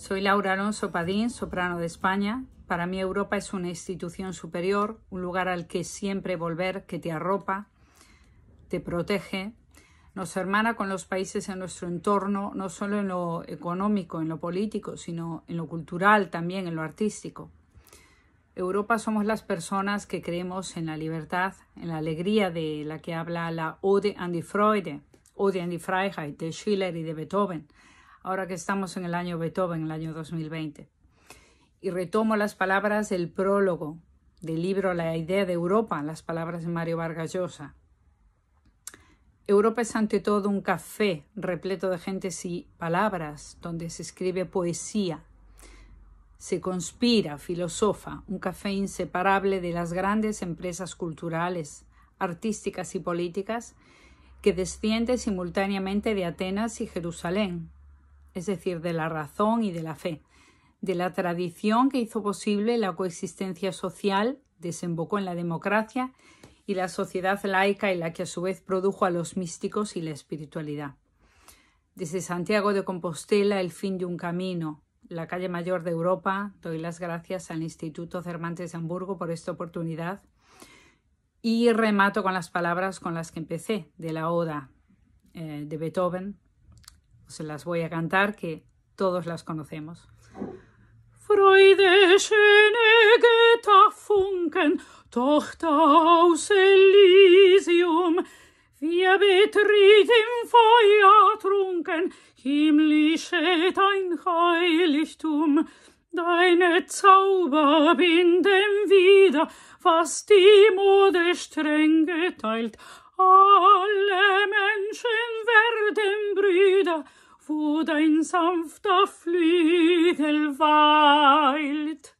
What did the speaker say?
Soy Laura Alonso Padín, soprano de España. Para mí Europa es una institución superior, un lugar al que siempre volver, que te arropa, te protege, nos hermana con los países en nuestro entorno, no solo en lo económico, en lo político, sino en lo cultural también, en lo artístico. Europa somos las personas que creemos en la libertad, en la alegría de la que habla la Ode an die Freude, Ode an die Freiheit de Schiller y de Beethoven, ahora que estamos en el año Beethoven, el año 2020. Y retomo las palabras del prólogo del libro La idea de Europa, las palabras de Mario Vargas Llosa. Europa es ante todo un café repleto de gentes y palabras, donde se escribe poesía, se conspira, filosofa, un café inseparable de las grandes empresas culturales, artísticas y políticas que desciende simultáneamente de Atenas y Jerusalén, es decir, de la razón y de la fe, de la tradición que hizo posible la coexistencia social, desembocó en la democracia y la sociedad laica y la que a su vez produjo a los místicos y la espiritualidad. Desde Santiago de Compostela, el fin de un camino, la calle mayor de Europa, doy las gracias al Instituto Cervantes de Hamburgo por esta oportunidad y remato con las palabras con las que empecé de la Oda eh, de Beethoven, se las voy a cantar que todos las conocemos. Freude, schöne Getterfunken, Tochter aus Elysium, wir betritt im Feuer trunken, himmlische dein Heiligtum, deine Zauber binden wieder, was die Mode streng geteilt, alle Menschen werden Brüder. Bilder, wo dein sanfter Flügel weilt.